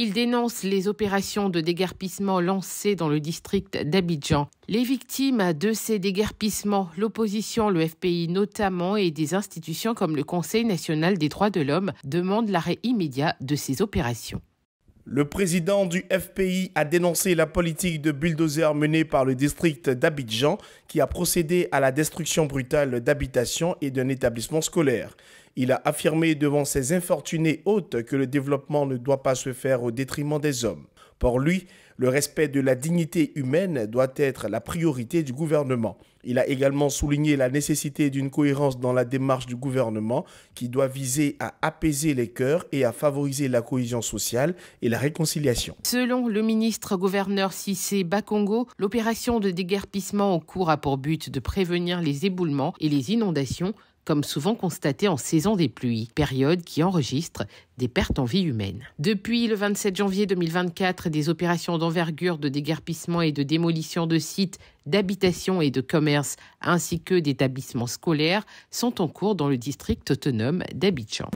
Il dénonce les opérations de dégarpissement lancées dans le district d'Abidjan. Les victimes de ces déguerpissements, l'opposition, le FPI notamment, et des institutions comme le Conseil national des droits de l'homme demandent l'arrêt immédiat de ces opérations. Le président du FPI a dénoncé la politique de bulldozer menée par le district d'Abidjan qui a procédé à la destruction brutale d'habitations et d'un établissement scolaire. Il a affirmé devant ses infortunés hôtes que le développement ne doit pas se faire au détriment des hommes. Pour lui, le respect de la dignité humaine doit être la priorité du gouvernement. Il a également souligné la nécessité d'une cohérence dans la démarche du gouvernement qui doit viser à apaiser les cœurs et à favoriser la cohésion sociale et la réconciliation. Selon le ministre-gouverneur Cissé Bakongo, l'opération de déguerpissement en cours a pour but de prévenir les éboulements et les inondations comme souvent constaté en saison des pluies, période qui enregistre des pertes en vie humaine. Depuis le 27 janvier 2024, des opérations d'envergure de déguerpissement et de démolition de sites d'habitation et de commerce ainsi que d'établissements scolaires sont en cours dans le district autonome d'Abidjan.